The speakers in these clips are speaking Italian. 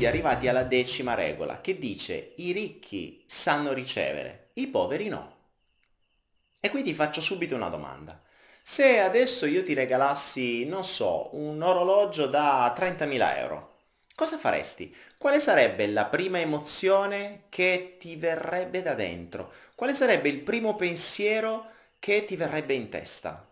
quindi arrivati alla decima regola che dice i ricchi sanno ricevere, i poveri no. E qui ti faccio subito una domanda. Se adesso io ti regalassi, non so, un orologio da 30.000 euro, cosa faresti? Quale sarebbe la prima emozione che ti verrebbe da dentro? Quale sarebbe il primo pensiero che ti verrebbe in testa?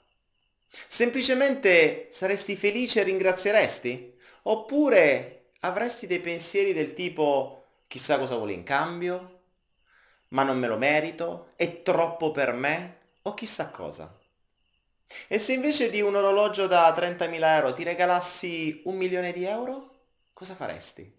Semplicemente saresti felice e ringrazieresti? Oppure avresti dei pensieri del tipo chissà cosa vuole in cambio, ma non me lo merito, è troppo per me o chissà cosa. E se invece di un orologio da 30.000 euro ti regalassi un milione di euro, cosa faresti?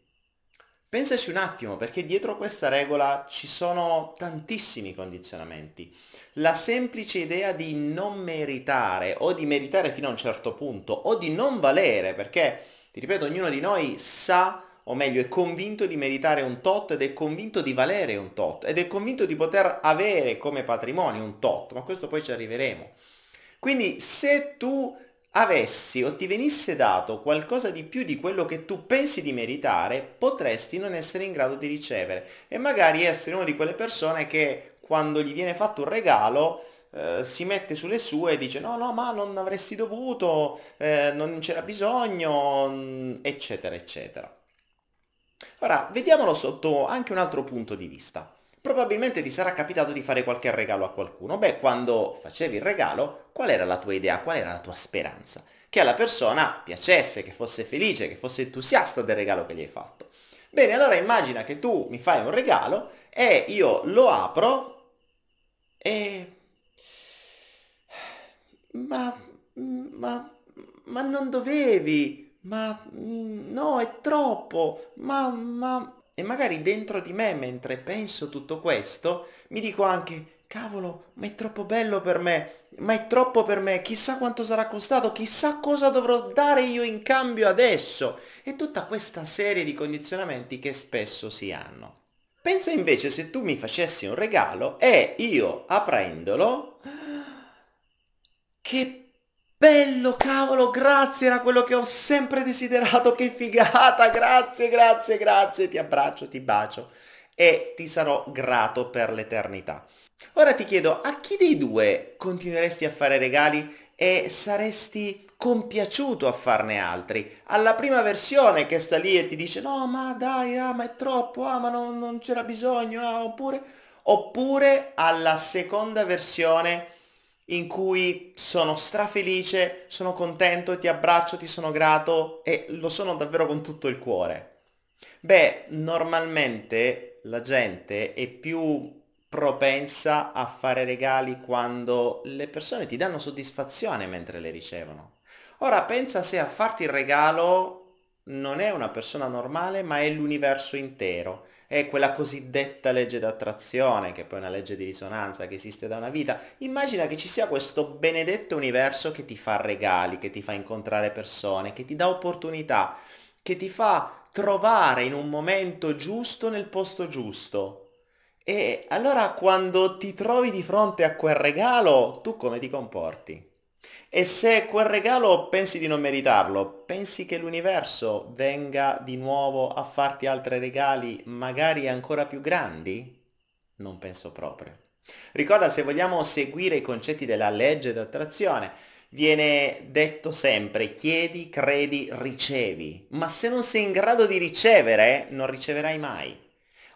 Pensaci un attimo perché dietro questa regola ci sono tantissimi condizionamenti. La semplice idea di non meritare o di meritare fino a un certo punto o di non valere perché ti ripeto, ognuno di noi sa, o meglio è convinto di meritare un tot ed è convinto di valere un tot ed è convinto di poter avere come patrimonio un tot, ma questo poi ci arriveremo. Quindi se tu avessi o ti venisse dato qualcosa di più di quello che tu pensi di meritare, potresti non essere in grado di ricevere e magari essere una di quelle persone che quando gli viene fatto un regalo eh, si mette sulle sue e dice no, no, ma non avresti dovuto, eh, non c'era bisogno, mm, eccetera, eccetera. Ora, vediamolo sotto anche un altro punto di vista. Probabilmente ti sarà capitato di fare qualche regalo a qualcuno. Beh, quando facevi il regalo, qual era la tua idea, qual era la tua speranza? Che alla persona piacesse, che fosse felice, che fosse entusiasta del regalo che gli hai fatto. Bene, allora immagina che tu mi fai un regalo e io lo apro e ma... ma... ma non dovevi! Ma... no, è troppo! Ma... ma... E magari dentro di me, mentre penso tutto questo, mi dico anche, cavolo, ma è troppo bello per me, ma è troppo per me, chissà quanto sarà costato, chissà cosa dovrò dare io in cambio adesso. E tutta questa serie di condizionamenti che spesso si hanno. Pensa invece se tu mi facessi un regalo e io aprendolo che Bello cavolo, grazie, era quello che ho sempre desiderato, che figata, grazie, grazie, grazie, ti abbraccio, ti bacio e ti sarò grato per l'eternità. Ora ti chiedo, a chi dei due continueresti a fare regali e saresti compiaciuto a farne altri? Alla prima versione che sta lì e ti dice no ma dai, ah ma è troppo, ah ma non, non c'era bisogno, ah, oppure, oppure alla seconda versione in cui sono strafelice, sono contento, ti abbraccio, ti sono grato e lo sono davvero con tutto il cuore. Beh, normalmente la gente è più propensa a fare regali quando le persone ti danno soddisfazione mentre le ricevono. Ora pensa se a farti il regalo non è una persona normale ma è l'universo intero è quella cosiddetta legge d'attrazione, che è poi una legge di risonanza che esiste da una vita, immagina che ci sia questo benedetto universo che ti fa regali, che ti fa incontrare persone, che ti dà opportunità, che ti fa trovare in un momento giusto nel posto giusto. E allora quando ti trovi di fronte a quel regalo, tu come ti comporti? E se quel regalo pensi di non meritarlo, pensi che l'universo venga di nuovo a farti altri regali, magari ancora più grandi? Non penso proprio. Ricorda, se vogliamo seguire i concetti della legge d'attrazione, viene detto sempre chiedi, credi, ricevi, ma se non sei in grado di ricevere, non riceverai mai.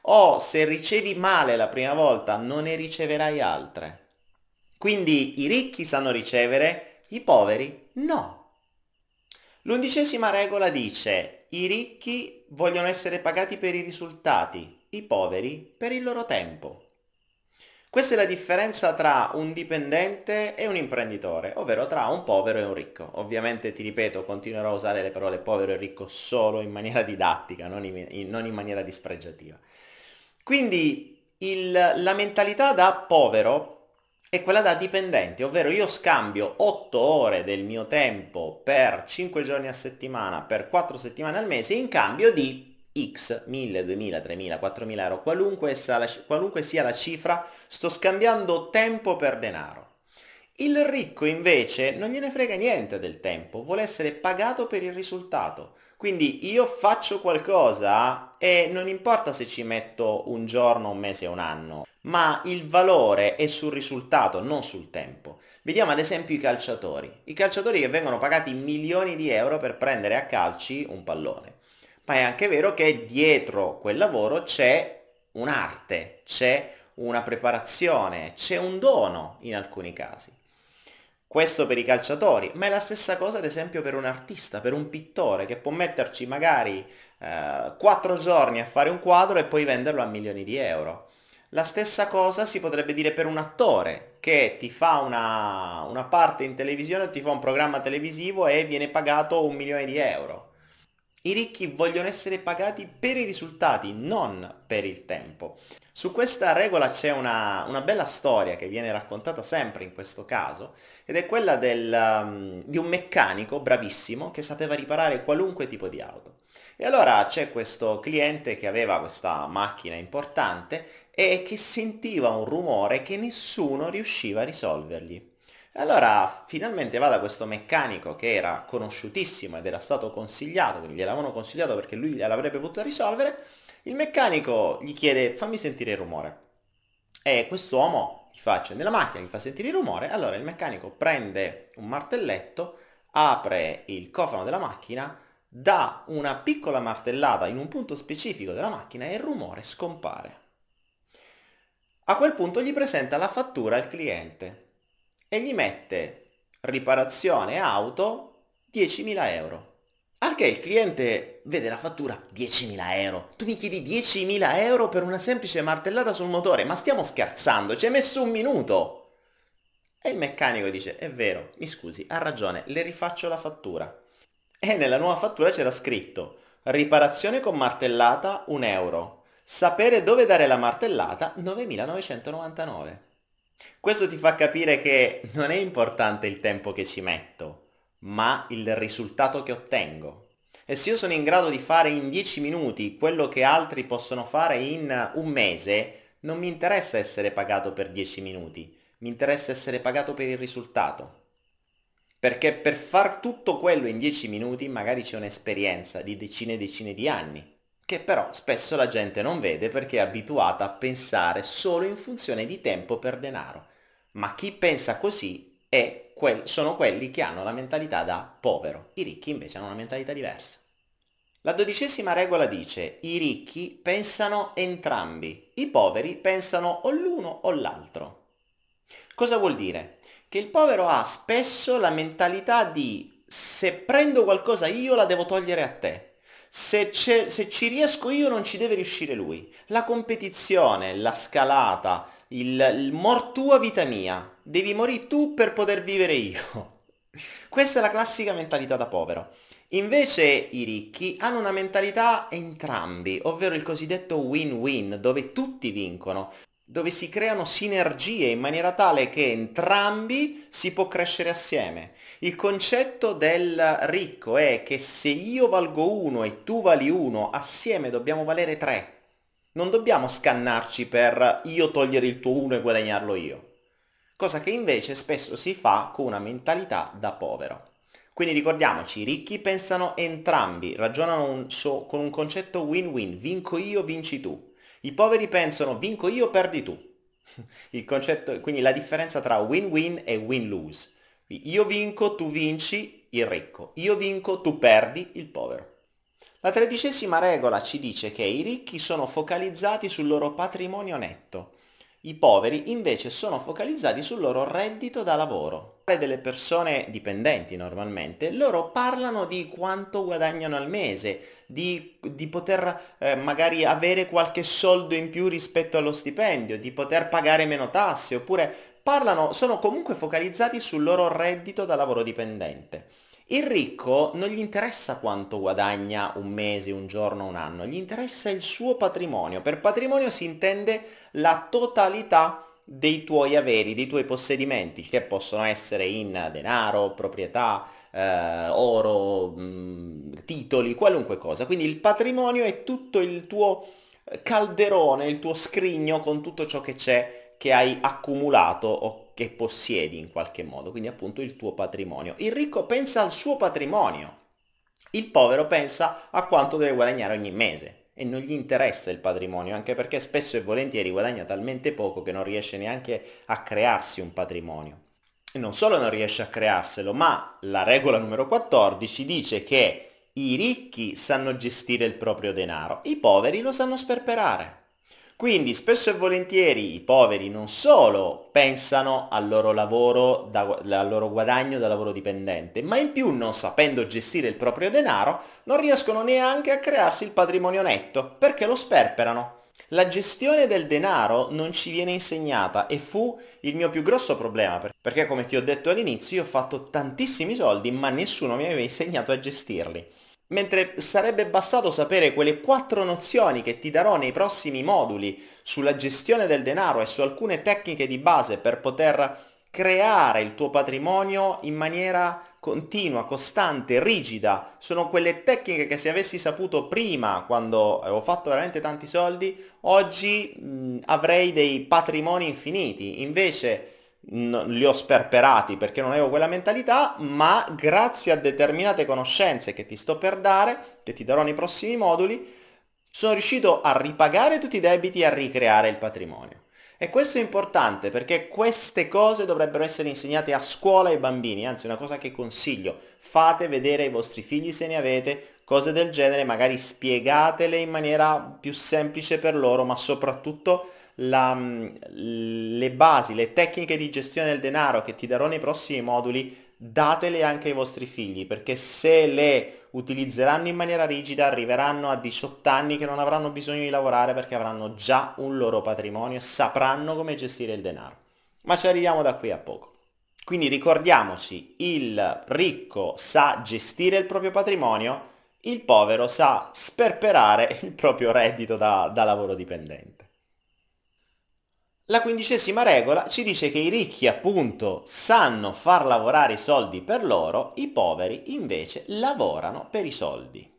O se ricevi male la prima volta, non ne riceverai altre. Quindi i ricchi sanno ricevere, i poveri no. L'undicesima regola dice, i ricchi vogliono essere pagati per i risultati, i poveri per il loro tempo. Questa è la differenza tra un dipendente e un imprenditore, ovvero tra un povero e un ricco. Ovviamente ti ripeto, continuerò a usare le parole povero e ricco solo in maniera didattica, non in, non in maniera dispregiativa. Quindi il, la mentalità da povero è quella da dipendente, ovvero io scambio 8 ore del mio tempo per 5 giorni a settimana, per 4 settimane al mese, in cambio di x, 1000, 2000, 3000, 4000 euro, qualunque sia, la, qualunque sia la cifra, sto scambiando tempo per denaro. Il ricco invece non gliene frega niente del tempo, vuole essere pagato per il risultato. Quindi io faccio qualcosa e non importa se ci metto un giorno, un mese, un anno ma il valore è sul risultato, non sul tempo. Vediamo ad esempio i calciatori. I calciatori che vengono pagati milioni di euro per prendere a calci un pallone. Ma è anche vero che dietro quel lavoro c'è un'arte, c'è una preparazione, c'è un dono in alcuni casi. Questo per i calciatori, ma è la stessa cosa ad esempio per un artista, per un pittore che può metterci magari eh, 4 giorni a fare un quadro e poi venderlo a milioni di euro. La stessa cosa si potrebbe dire per un attore che ti fa una, una parte in televisione ti fa un programma televisivo e viene pagato un milione di euro. I ricchi vogliono essere pagati per i risultati, non per il tempo. Su questa regola c'è una, una bella storia che viene raccontata sempre in questo caso, ed è quella del, um, di un meccanico bravissimo che sapeva riparare qualunque tipo di auto. E allora c'è questo cliente che aveva questa macchina importante e che sentiva un rumore che nessuno riusciva a risolvergli. Allora finalmente va da questo meccanico che era conosciutissimo ed era stato consigliato, quindi gliel'avevano consigliato perché lui gliel'avrebbe potuto risolvere, il meccanico gli chiede fammi sentire il rumore. E quest'uomo gli fa accendere la macchina, gli fa sentire il rumore, allora il meccanico prende un martelletto, apre il cofano della macchina, dà una piccola martellata in un punto specifico della macchina e il rumore scompare. A quel punto gli presenta la fattura al cliente e gli mette riparazione auto 10.000 euro. Al che il cliente vede la fattura 10.000 euro. Tu mi chiedi 10.000 euro per una semplice martellata sul motore, ma stiamo scherzando, ci hai messo un minuto. E il meccanico dice, è vero, mi scusi, ha ragione, le rifaccio la fattura. E nella nuova fattura c'era scritto, riparazione con martellata 1 euro, Sapere dove dare la martellata 9999. Questo ti fa capire che non è importante il tempo che ci metto, ma il risultato che ottengo. E se io sono in grado di fare in 10 minuti quello che altri possono fare in un mese, non mi interessa essere pagato per 10 minuti, mi interessa essere pagato per il risultato. Perché per far tutto quello in 10 minuti magari c'è un'esperienza di decine e decine di anni che però spesso la gente non vede perché è abituata a pensare solo in funzione di tempo per denaro. Ma chi pensa così quel, sono quelli che hanno la mentalità da povero, i ricchi invece hanno una mentalità diversa. La dodicesima regola dice, i ricchi pensano entrambi, i poveri pensano o l'uno o l'altro. Cosa vuol dire? Che il povero ha spesso la mentalità di se prendo qualcosa io la devo togliere a te, se, se, ci riesco io non ci deve riuscire lui. La competizione, la scalata, il, il mor tua vita mia, devi morire tu per poter vivere io. Questa è la classica mentalità da povero. Invece i ricchi hanno una mentalità entrambi, ovvero il cosiddetto win-win, dove tutti vincono dove si creano sinergie in maniera tale che entrambi si può crescere assieme. Il concetto del ricco è che se io valgo uno e tu vali uno, assieme dobbiamo valere tre. Non dobbiamo scannarci per io togliere il tuo uno e guadagnarlo io. Cosa che invece spesso si fa con una mentalità da povero. Quindi ricordiamoci, i ricchi pensano entrambi, ragionano un, so, con un concetto win-win, vinco io, vinci tu. I poveri pensano vinco io, perdi tu. Concetto, quindi la differenza tra win-win e win-lose. Io vinco, tu vinci, il ricco. Io vinco, tu perdi, il povero. La tredicesima regola ci dice che i ricchi sono focalizzati sul loro patrimonio netto i poveri invece sono focalizzati sul loro reddito da lavoro. Delle persone dipendenti normalmente, loro parlano di quanto guadagnano al mese, di, di poter eh, magari avere qualche soldo in più rispetto allo stipendio, di poter pagare meno tasse, oppure parlano, sono comunque focalizzati sul loro reddito da lavoro dipendente. Il ricco non gli interessa quanto guadagna un mese, un giorno, un anno, gli interessa il suo patrimonio. Per patrimonio si intende la totalità dei tuoi averi, dei tuoi possedimenti, che possono essere in denaro, proprietà, eh, oro, mh, mm, titoli, qualunque cosa. Quindi il patrimonio è tutto il tuo calderone, il tuo scrigno con tutto ciò che c'è che hai accumulato o che possiedi in qualche modo, quindi appunto il tuo patrimonio. Il ricco pensa al suo patrimonio, il povero pensa a quanto deve guadagnare ogni mese e non gli interessa il patrimonio, anche perché spesso e volentieri guadagna talmente poco che non riesce neanche a crearsi un patrimonio. E non solo non riesce a crearselo, ma la regola numero 14 dice che i ricchi sanno gestire il proprio denaro, i poveri lo sanno sperperare. Quindi spesso e volentieri i poveri non solo pensano al loro lavoro, da, al loro guadagno da lavoro dipendente, ma in più non sapendo gestire il proprio denaro non riescono neanche a crearsi il patrimonio netto perché lo sperperano. La gestione del denaro non ci viene insegnata e fu il mio più grosso problema perché come ti ho detto all'inizio io ho fatto tantissimi soldi ma nessuno mi aveva insegnato a gestirli. Mentre sarebbe bastato sapere quelle quattro nozioni che ti darò nei prossimi moduli sulla gestione del denaro e su alcune tecniche di base per poter creare il tuo patrimonio in maniera continua, costante, rigida. Sono quelle tecniche che se avessi saputo prima, quando avevo fatto veramente tanti soldi, oggi mh, avrei dei patrimoni infiniti. Invece li ho sperperati perché non avevo quella mentalità, ma grazie a determinate conoscenze che ti sto per dare, che ti darò nei prossimi moduli, sono riuscito a ripagare tutti i debiti e a ricreare il patrimonio. E questo è importante perché queste cose dovrebbero essere insegnate a scuola ai bambini, anzi una cosa che consiglio, fate vedere ai vostri figli se ne avete cose del genere, magari spiegatele in maniera più semplice per loro, ma soprattutto la, mm, le basi, le tecniche di gestione del denaro che ti darò nei prossimi moduli, datele anche ai vostri figli, perché se le utilizzeranno in maniera rigida arriveranno a 18 anni che non avranno bisogno di lavorare perché avranno già un loro patrimonio e sapranno come gestire il denaro. Ma ci arriviamo da qui a poco. Quindi ricordiamoci, il ricco sa gestire il proprio patrimonio, il povero sa sperperare il proprio reddito da, da lavoro dipendente. La quindicesima regola ci dice che i ricchi appunto sanno far lavorare i soldi per loro, i poveri invece lavorano per i soldi.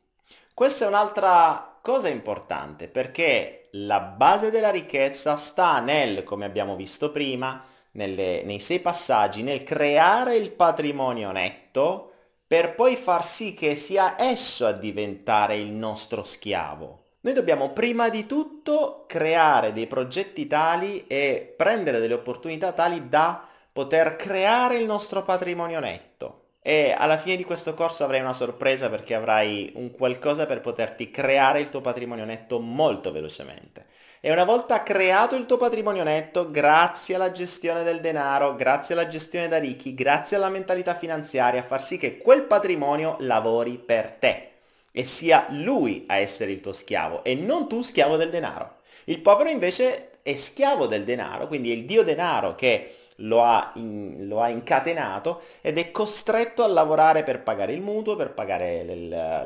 Questa è un'altra cosa importante perché la base della ricchezza sta nel, come abbiamo visto prima, nelle, nei sei passaggi, nel creare il patrimonio netto per poi far sì che sia esso a diventare il nostro schiavo. Noi dobbiamo prima di tutto creare dei progetti tali e prendere delle opportunità tali da poter creare il nostro patrimonio netto. E alla fine di questo corso avrai una sorpresa perché avrai un qualcosa per poterti creare il tuo patrimonio netto molto velocemente. E una volta creato il tuo patrimonio netto, grazie alla gestione del denaro, grazie alla gestione da ricchi, grazie alla mentalità finanziaria, far sì che quel patrimonio lavori per te e sia lui a essere il tuo schiavo e non tu schiavo del denaro. Il povero invece è schiavo del denaro, quindi è il dio denaro che lo ha, in, lo ha incatenato ed è costretto a lavorare per pagare il mutuo, per pagare le,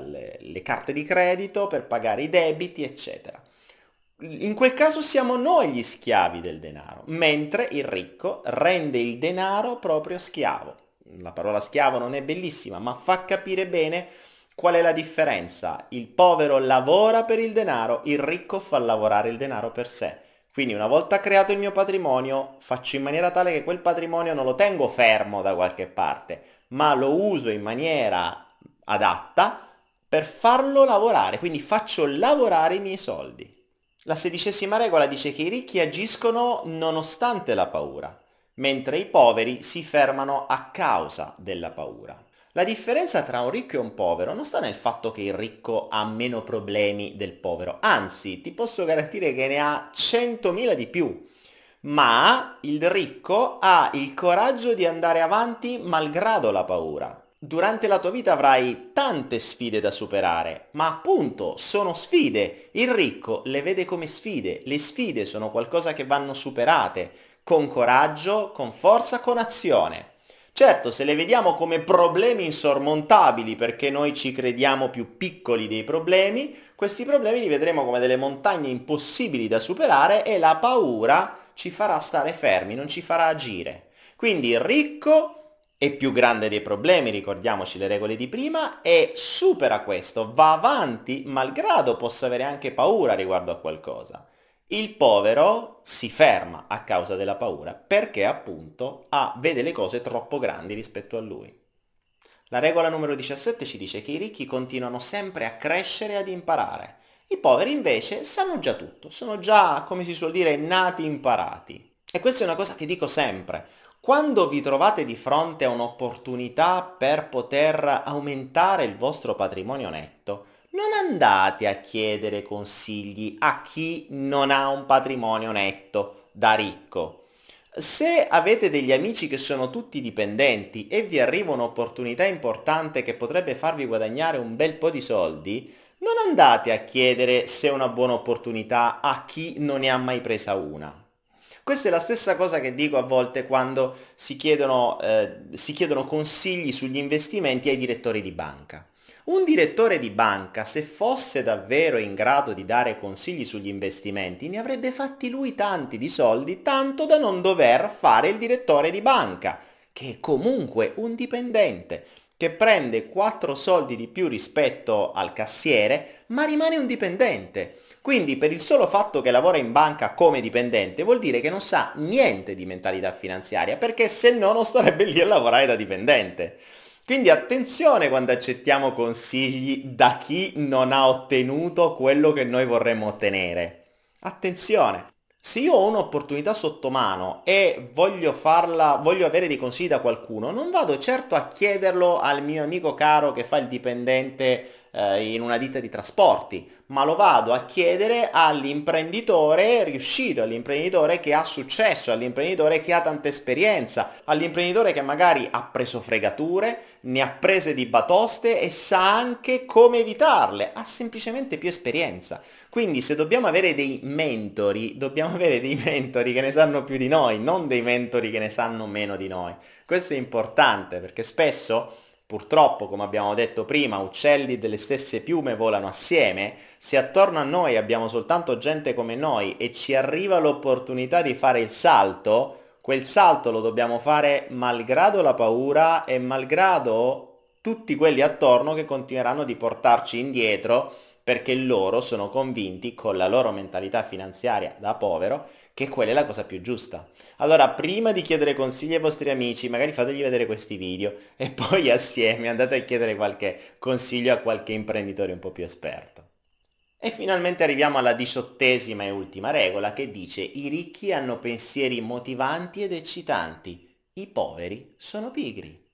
le, le carte di credito, per pagare i debiti, eccetera. In quel caso siamo noi gli schiavi del denaro, mentre il ricco rende il denaro proprio schiavo. La parola schiavo non è bellissima, ma fa capire bene Qual è la differenza? Il povero lavora per il denaro, il ricco fa lavorare il denaro per sé. Quindi una volta creato il mio patrimonio, faccio in maniera tale che quel patrimonio non lo tengo fermo da qualche parte, ma lo uso in maniera adatta per farlo lavorare, quindi faccio lavorare i miei soldi. La sedicesima regola dice che i ricchi agiscono nonostante la paura, mentre i poveri si fermano a causa della paura. La differenza tra un ricco e un povero non sta nel fatto che il ricco ha meno problemi del povero, anzi ti posso garantire che ne ha 100.000 di più, ma il ricco ha il coraggio di andare avanti malgrado la paura. Durante la tua vita avrai tante sfide da superare, ma appunto sono sfide. Il ricco le vede come sfide, le sfide sono qualcosa che vanno superate, con coraggio, con forza, con azione. Certo, se le vediamo come problemi insormontabili perché noi ci crediamo più piccoli dei problemi, questi problemi li vedremo come delle montagne impossibili da superare e la paura ci farà stare fermi, non ci farà agire. Quindi il ricco è più grande dei problemi, ricordiamoci le regole di prima, e supera questo, va avanti malgrado possa avere anche paura riguardo a qualcosa. Il povero si ferma a causa della paura perché appunto ha, vede le cose troppo grandi rispetto a lui. La regola numero 17 ci dice che i ricchi continuano sempre a crescere e ad imparare. I poveri invece sanno già tutto, sono già, come si suol dire, nati imparati. E questa è una cosa che dico sempre. Quando vi trovate di fronte a un'opportunità per poter aumentare il vostro patrimonio netto, non andate a chiedere consigli a chi non ha un patrimonio netto da ricco. Se avete degli amici che sono tutti dipendenti e vi arriva un'opportunità importante che potrebbe farvi guadagnare un bel po' di soldi, non andate a chiedere se è una buona opportunità a chi non ne ha mai presa una. Questa è la stessa cosa che dico a volte quando si chiedono, eh, si chiedono consigli sugli investimenti ai direttori di banca. Un direttore di banca, se fosse davvero in grado di dare consigli sugli investimenti, ne avrebbe fatti lui tanti di soldi, tanto da non dover fare il direttore di banca, che è comunque un dipendente, che prende 4 soldi di più rispetto al cassiere, ma rimane un dipendente. Quindi per il solo fatto che lavora in banca come dipendente vuol dire che non sa niente di mentalità finanziaria, perché se no non starebbe lì a lavorare da dipendente. Quindi attenzione quando accettiamo consigli da chi non ha ottenuto quello che noi vorremmo ottenere. Attenzione! Se io ho un'opportunità sotto mano e voglio farla, voglio avere dei consigli da qualcuno, non vado certo a chiederlo al mio amico caro che fa il dipendente eh, in una ditta di trasporti, ma lo vado a chiedere all'imprenditore riuscito, all'imprenditore che ha successo, all'imprenditore che ha tanta esperienza, all'imprenditore che magari ha preso fregature, ne ha prese di batoste e sa anche come evitarle, ha semplicemente più esperienza. Quindi se dobbiamo avere dei mentori, dobbiamo avere dei mentori che ne sanno più di noi, non dei mentori che ne sanno meno di noi. Questo è importante perché spesso... Purtroppo, come abbiamo detto prima, uccelli delle stesse piume volano assieme. Se attorno a noi abbiamo soltanto gente come noi e ci arriva l'opportunità di fare il salto, Quel salto lo dobbiamo fare malgrado la paura e malgrado tutti quelli attorno che continueranno di portarci indietro perché loro sono convinti con la loro mentalità finanziaria da povero che quella è la cosa più giusta. Allora, prima di chiedere consigli ai vostri amici, magari fategli vedere questi video e poi assieme andate a chiedere qualche consiglio a qualche imprenditore un po' più esperto. E finalmente arriviamo alla diciottesima e ultima regola che dice i ricchi hanno pensieri motivanti ed eccitanti, i poveri sono pigri.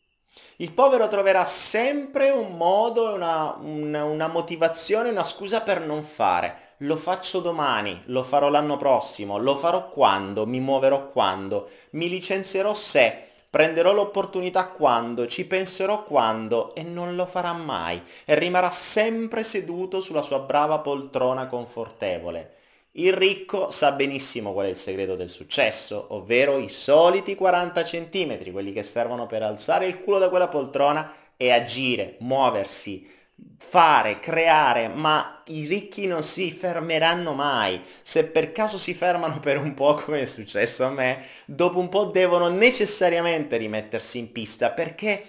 Il povero troverà sempre un modo, una, una, una motivazione, una scusa per non fare. Lo faccio domani, lo farò l'anno prossimo, lo farò quando, mi muoverò quando, mi licenzierò se, Prenderò l'opportunità quando, ci penserò quando e non lo farà mai e rimarrà sempre seduto sulla sua brava poltrona confortevole. Il ricco sa benissimo qual è il segreto del successo, ovvero i soliti 40 centimetri, quelli che servono per alzare il culo da quella poltrona e agire, muoversi, fare, creare, ma i ricchi non si fermeranno mai. Se per caso si fermano per un po', come è successo a me, dopo un po' devono necessariamente rimettersi in pista perché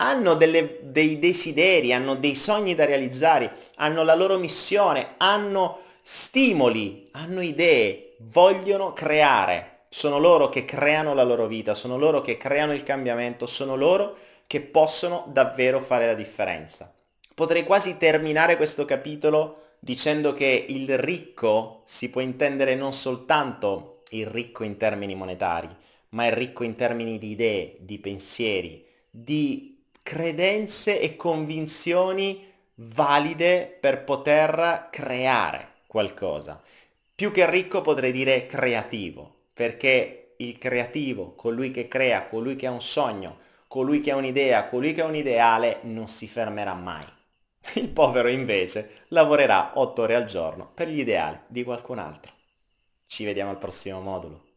hanno delle, dei desideri, hanno dei sogni da realizzare, hanno la loro missione, hanno stimoli, hanno idee, vogliono creare. Sono loro che creano la loro vita, sono loro che creano il cambiamento, sono loro che possono davvero fare la differenza. Potrei quasi terminare questo capitolo dicendo che il ricco si può intendere non soltanto il ricco in termini monetari, ma il ricco in termini di idee, di pensieri, di credenze e convinzioni valide per poter creare qualcosa. Più che ricco potrei dire creativo, perché il creativo, colui che crea, colui che ha un sogno, colui che ha un'idea, colui che ha un ideale, non si fermerà mai. Il povero invece lavorerà 8 ore al giorno per gli ideali di qualcun altro. Ci vediamo al prossimo modulo.